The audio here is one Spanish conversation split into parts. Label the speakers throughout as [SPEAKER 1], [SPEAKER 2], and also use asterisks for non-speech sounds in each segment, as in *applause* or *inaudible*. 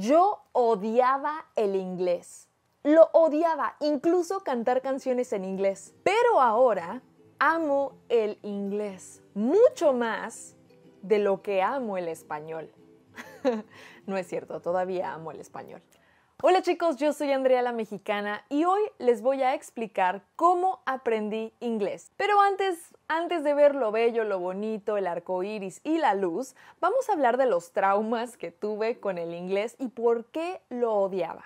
[SPEAKER 1] Yo odiaba el inglés. Lo odiaba, incluso cantar canciones en inglés. Pero ahora amo el inglés mucho más de lo que amo el español. *laughs* no es cierto, todavía amo el español. Hola chicos, yo soy Andrea la Mexicana y hoy les voy a explicar cómo aprendí inglés. Pero antes, antes de ver lo bello, lo bonito, el arco iris y la luz, vamos a hablar de los traumas que tuve con el inglés y por qué lo odiaba.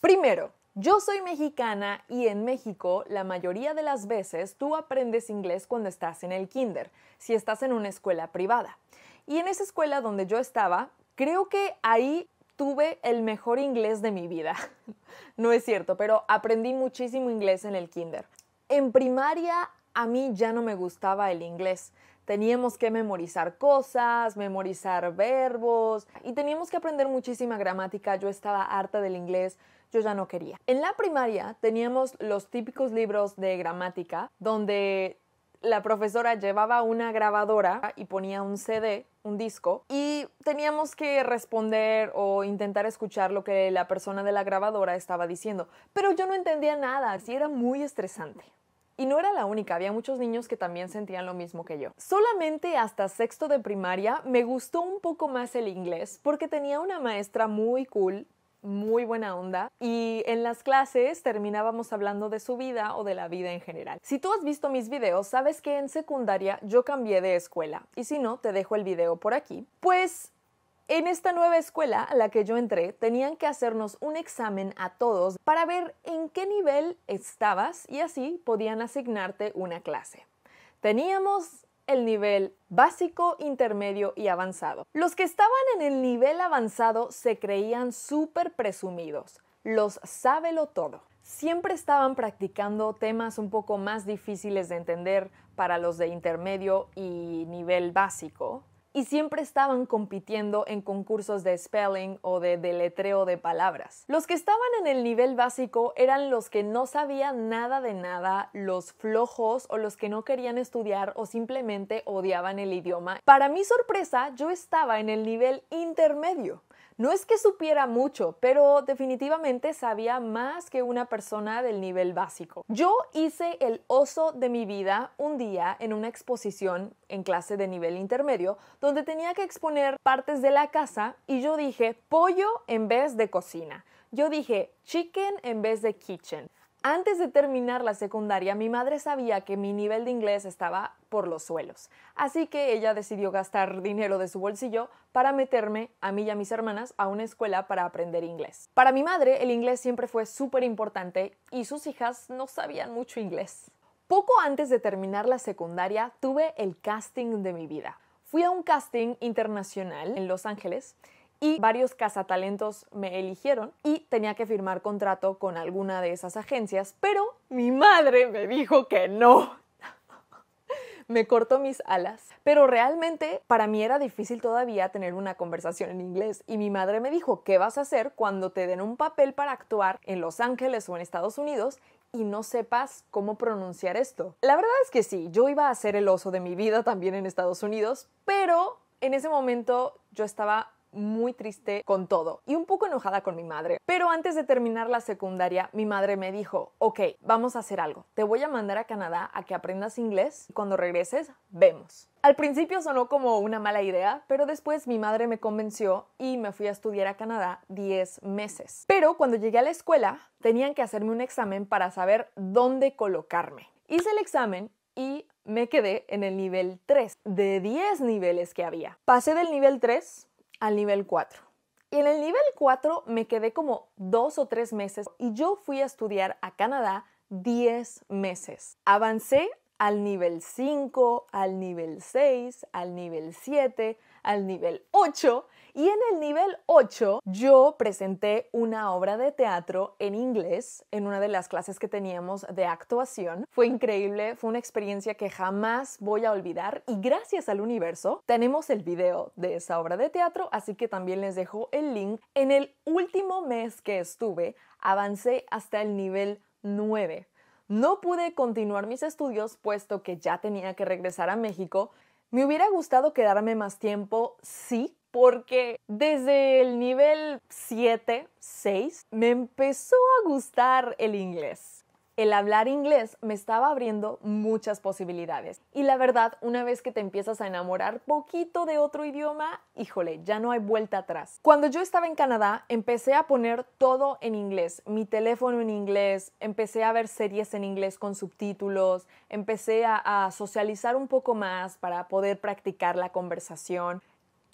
[SPEAKER 1] Primero, yo soy mexicana y en México la mayoría de las veces tú aprendes inglés cuando estás en el kinder, si estás en una escuela privada. Y en esa escuela donde yo estaba, creo que ahí tuve el mejor inglés de mi vida. *laughs* No es cierto, pero aprendí muchísimo inglés en el kinder. En primaria a mí ya no me gustaba el inglés. Teníamos que memorizar cosas, memorizar verbos y teníamos que aprender muchísima gramática. Yo estaba harta del inglés, yo ya no quería. En la primaria teníamos los típicos libros de gramática donde la profesora llevaba una grabadora y ponía un CD, un disco, y teníamos que responder o intentar escuchar lo que la persona de la grabadora estaba diciendo. Pero yo no entendía nada, así era muy estresante. Y no era la única, había muchos niños que también sentían lo mismo que yo. Solamente hasta sexto de primaria me gustó un poco más el inglés porque tenía una maestra muy cool muy buena onda y en las clases terminábamos hablando de su vida o de la vida en general. Si tú has visto mis videos, sabes que en secundaria yo cambié de escuela y si no, te dejo el video por aquí. Pues en esta nueva escuela a la que yo entré, tenían que hacernos un examen a todos para ver en qué nivel estabas y así podían asignarte una clase. Teníamos el nivel básico, intermedio y avanzado. Los que estaban en el nivel avanzado se creían súper presumidos, los sábelo todo. Siempre estaban practicando temas un poco más difíciles de entender para los de intermedio y nivel básico, y siempre estaban compitiendo en concursos de spelling o de deletreo de palabras. Los que estaban en el nivel básico eran los que no sabían nada de nada, los flojos o los que no querían estudiar o simplemente odiaban el idioma. Para mi sorpresa, yo estaba en el nivel intermedio. No es que supiera mucho, pero definitivamente sabía más que una persona del nivel básico. Yo hice el oso de mi vida un día en una exposición en clase de nivel intermedio donde tenía que exponer partes de la casa y yo dije pollo en vez de cocina. Yo dije chicken en vez de kitchen, antes de terminar la secundaria, mi madre sabía que mi nivel de inglés estaba por los suelos, así que ella decidió gastar dinero de su bolsillo para meterme, a mí y a mis hermanas, a una escuela para aprender inglés. Para mi madre, el inglés siempre fue súper importante y sus hijas no sabían mucho inglés. Poco antes de terminar la secundaria, tuve el casting de mi vida. Fui a un casting internacional en Los Ángeles y varios cazatalentos me eligieron y tenía que firmar contrato con alguna de esas agencias, pero mi madre me dijo que no. *laughs* me cortó mis alas, pero realmente para mí era difícil todavía tener una conversación en inglés y mi madre me dijo, ¿qué vas a hacer cuando te den un papel para actuar en Los Ángeles o en Estados Unidos y no sepas cómo pronunciar esto? La verdad es que sí, yo iba a ser el oso de mi vida también en Estados Unidos, pero en ese momento yo estaba muy triste con todo y un poco enojada con mi madre. Pero antes de terminar la secundaria, mi madre me dijo, ok, vamos a hacer algo. Te voy a mandar a Canadá a que aprendas inglés y cuando regreses, vemos. Al principio sonó como una mala idea, pero después mi madre me convenció y me fui a estudiar a Canadá 10 meses. Pero cuando llegué a la escuela, tenían que hacerme un examen para saber dónde colocarme. Hice el examen y me quedé en el nivel 3 de 10 niveles que había. Pasé del nivel 3 al nivel 4. Y en el nivel 4 me quedé como dos o tres meses y yo fui a estudiar a Canadá 10 meses. Avancé al nivel 5, al nivel 6, al nivel 7, al nivel 8 y en el nivel 8 yo presenté una obra de teatro en inglés en una de las clases que teníamos de actuación. Fue increíble, fue una experiencia que jamás voy a olvidar y gracias al universo tenemos el video de esa obra de teatro, así que también les dejo el link. En el último mes que estuve, avancé hasta el nivel 9. No pude continuar mis estudios puesto que ya tenía que regresar a México. Me hubiera gustado quedarme más tiempo, sí, porque desde el nivel 7, 6, me empezó a gustar el inglés. El hablar inglés me estaba abriendo muchas posibilidades. Y la verdad, una vez que te empiezas a enamorar poquito de otro idioma, híjole, ya no hay vuelta atrás. Cuando yo estaba en Canadá, empecé a poner todo en inglés, mi teléfono en inglés, empecé a ver series en inglés con subtítulos, empecé a, a socializar un poco más para poder practicar la conversación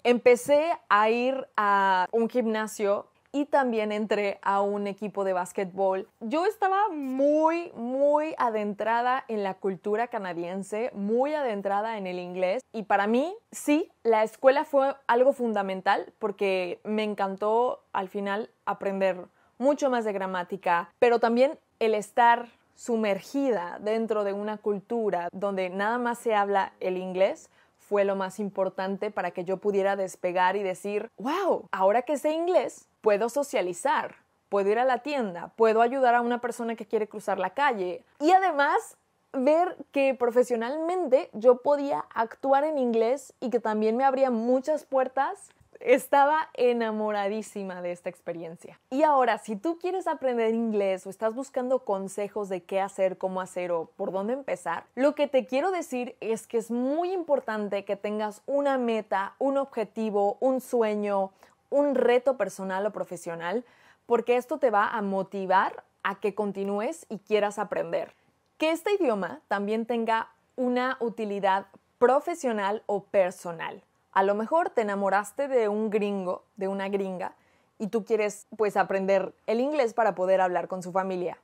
[SPEAKER 1] empecé a ir a un gimnasio y también entré a un equipo de básquetbol. Yo estaba muy, muy adentrada en la cultura canadiense, muy adentrada en el inglés y para mí sí, la escuela fue algo fundamental porque me encantó al final aprender mucho más de gramática, pero también el estar sumergida dentro de una cultura donde nada más se habla el inglés fue lo más importante para que yo pudiera despegar y decir, wow, ahora que sé inglés, puedo socializar, puedo ir a la tienda, puedo ayudar a una persona que quiere cruzar la calle. Y además ver que profesionalmente yo podía actuar en inglés y que también me abría muchas puertas estaba enamoradísima de esta experiencia. Y ahora, si tú quieres aprender inglés o estás buscando consejos de qué hacer, cómo hacer o por dónde empezar, lo que te quiero decir es que es muy importante que tengas una meta, un objetivo, un sueño, un reto personal o profesional, porque esto te va a motivar a que continúes y quieras aprender. Que este idioma también tenga una utilidad profesional o personal. A lo mejor te enamoraste de un gringo, de una gringa, y tú quieres pues aprender el inglés para poder hablar con su familia.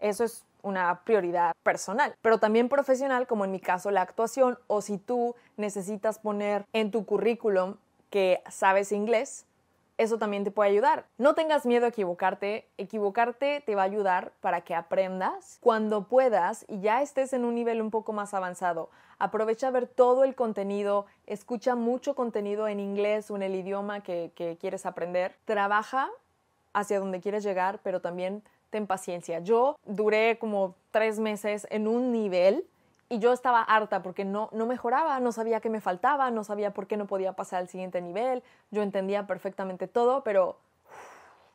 [SPEAKER 1] Eso es una prioridad personal, pero también profesional, como en mi caso la actuación, o si tú necesitas poner en tu currículum que sabes inglés, eso también te puede ayudar. No tengas miedo a equivocarte. Equivocarte te va a ayudar para que aprendas cuando puedas y ya estés en un nivel un poco más avanzado. Aprovecha a ver todo el contenido, escucha mucho contenido en inglés o en el idioma que, quieres aprender. Trabaja hacia donde quieres llegar, pero también ten paciencia. Yo duré como tres meses en un nivel y yo estaba harta porque no, no mejoraba, no sabía qué me faltaba, no sabía por qué no podía pasar al siguiente nivel, yo entendía perfectamente todo, pero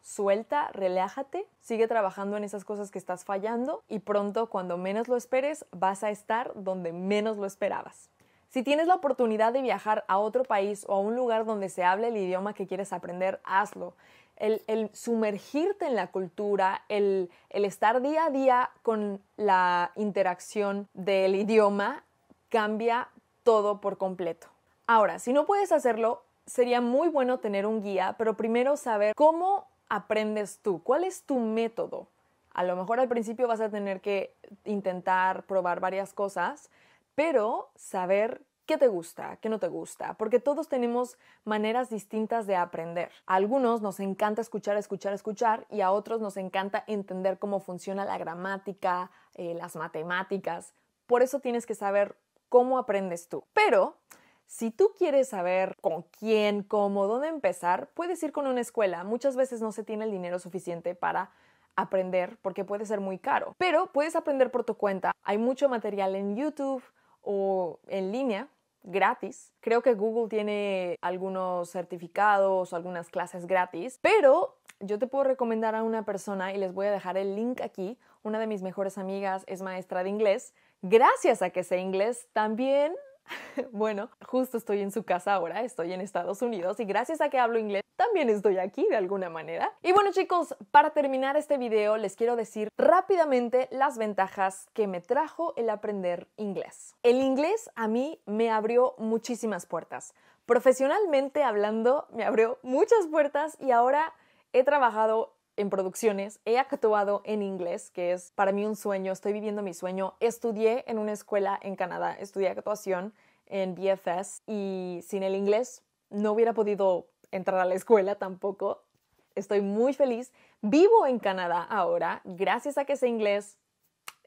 [SPEAKER 1] suelta, relájate, sigue trabajando en esas cosas que estás fallando y pronto cuando menos lo esperes vas a estar donde menos lo esperabas. Si tienes la oportunidad de viajar a otro país o a un lugar donde se hable el idioma que quieres aprender, hazlo el, sumergirte en la cultura, el, el estar día a día con la interacción del idioma, cambia todo por completo. Ahora, si no puedes hacerlo, sería muy bueno tener un guía, pero primero saber cómo aprendes tú, cuál es tu método. A lo mejor al principio vas a tener que intentar probar varias cosas, pero saber qué te gusta, qué no te gusta, porque todos tenemos maneras distintas de aprender. A algunos nos encanta escuchar, escuchar, escuchar y a otros nos encanta entender cómo funciona la gramática, eh, las matemáticas. Por eso tienes que saber cómo aprendes tú. Pero si tú quieres saber con quién, cómo, dónde empezar, puedes ir con una escuela. Muchas veces no se tiene el dinero suficiente para aprender porque puede ser muy caro, pero puedes aprender por tu cuenta. Hay mucho material en YouTube o en línea gratis. Creo que Google tiene algunos certificados o algunas clases gratis, pero yo te puedo recomendar a una persona y les voy a dejar el link aquí. Una de mis mejores amigas es maestra de inglés. Gracias a que sé inglés, también *laughs* bueno, justo estoy en su casa ahora, estoy en Estados Unidos y gracias a que hablo inglés también estoy aquí de alguna manera. Y bueno chicos, para terminar este video les quiero decir rápidamente las ventajas que me trajo el aprender inglés. El inglés a mí me abrió muchísimas puertas. Profesionalmente hablando, me abrió muchas puertas y ahora he trabajado en producciones, he actuado en inglés, que es para mí un sueño, estoy viviendo mi sueño. Estudié en una escuela en Canadá, estudié actuación en BFS y sin el inglés no hubiera podido entrar a la escuela tampoco. Estoy muy feliz. Vivo en Canadá ahora, gracias a que sé inglés,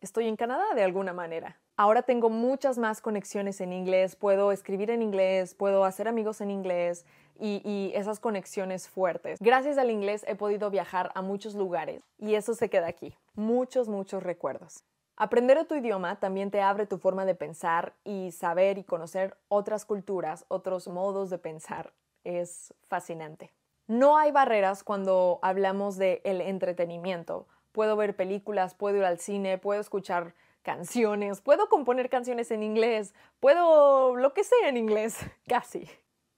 [SPEAKER 1] estoy en Canadá de alguna manera. Ahora tengo muchas más conexiones en inglés, puedo escribir en inglés, puedo hacer amigos en inglés, y, esas conexiones fuertes. Gracias al inglés he podido viajar a muchos lugares y eso se queda aquí. Muchos, muchos recuerdos. Aprender tu idioma también te abre tu forma de pensar y saber y conocer otras culturas, otros modos de pensar. Es fascinante. No hay barreras cuando hablamos del el entretenimiento. Puedo ver películas, puedo ir al cine, puedo escuchar canciones, puedo componer canciones en inglés, puedo lo que sea en inglés, *laughs* casi.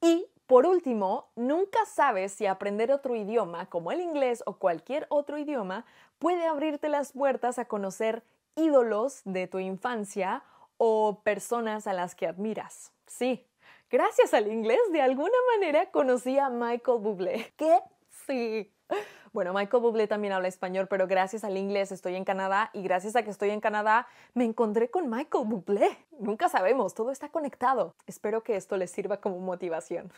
[SPEAKER 1] Y por último, nunca sabes si aprender otro idioma, como el inglés o cualquier otro idioma, puede abrirte las puertas a conocer ídolos de tu infancia o personas a las que admiras. Sí, gracias al inglés de alguna manera conocí a Michael Bublé. *laughs* ¿Qué? Sí, *laughs* Bueno, Michael Bublé también habla español, pero gracias al inglés estoy en Canadá y gracias a que estoy en Canadá me encontré con Michael Bublé. Nunca sabemos, todo está conectado. Espero que esto les sirva como motivación.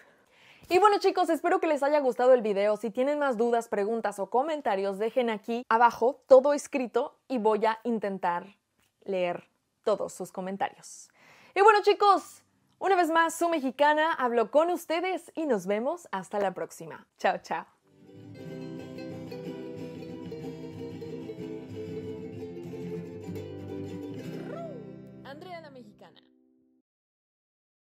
[SPEAKER 1] Y bueno chicos, espero que les haya gustado el video. Si tienen más dudas, preguntas o comentarios, dejen aquí abajo todo escrito y voy a intentar leer todos sus comentarios. Y bueno chicos, una vez más su mexicana habló con ustedes y nos vemos hasta la próxima. Chao, chao.